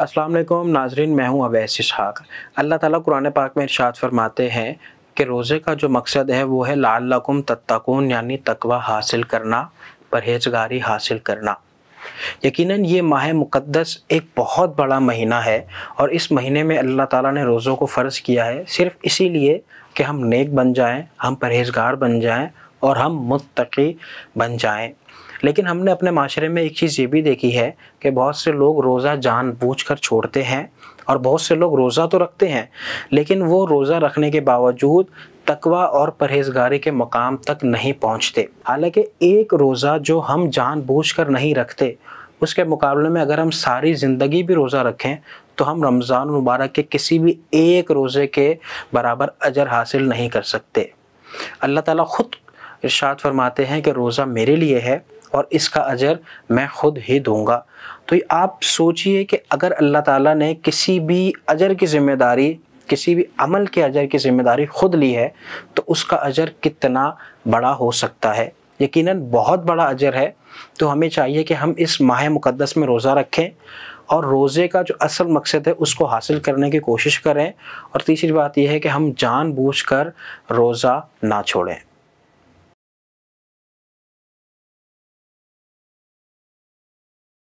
अस्सलाम वालेकुम नाजरीन मैं हूं अवैस इसहाक अल्लाह ताला कुरान पाक में इरशाद फरमाते हैं कि रोज़े का जो मकसद है वो है लाल लकुम तत्तकून यानी तकवा हासिल करना परहेजगारी हासिल करना यकीनन ये माह मुक़दस एक बहुत बड़ा महीना है और इस महीने में अल्लाह ताला ने रोज़ों को फ़र्ज़ किया है सिर्फ़ इसीलिए कि हम नेक बन जाएं हम परहेजगार बन जाएं और हम मुतकी बन जाएं लेकिन हमने अपने माशरे में एक चीज़ ये भी देखी है कि बहुत से लोग रोज़ा जानबूझकर छोड़ते हैं और बहुत से लोग रोज़ा तो रखते हैं लेकिन वो रोज़ा रखने के बावजूद तकवा और परहेजगारी के मकाम तक नहीं पहुँचते हालाँकि एक रोज़ा जो हम कर नहीं रखते उसके मुकाबले में अगर हम सारी ज़िंदगी भी रोज़ा रखें तो हम रमज़ान मुबारक के किसी भी एक रोज़े के बराबर अजर हासिल नहीं कर सकते अल्लाह ताला ख़ुद इरशाद फरमाते हैं कि रोज़ा मेरे लिए है और इसका अजर मैं खुद ही दूंगा तो आप सोचिए कि अगर अल्लाह ताला ने किसी भी अजर की ज़िम्मेदारी किसी भी अमल के अजर की ज़िम्मेदारी खुद ली है तो उसका अजर कितना बड़ा हो सकता है यकीनन बहुत बड़ा अजर है तो हमें चाहिए कि हम इस माह मुक़दस में रोज़ा रखें और रोज़े का जो असल मकसद है उसको हासिल करने की कोशिश करें और तीसरी बात यह है कि हम जानबूझकर रोज़ा ना छोड़ें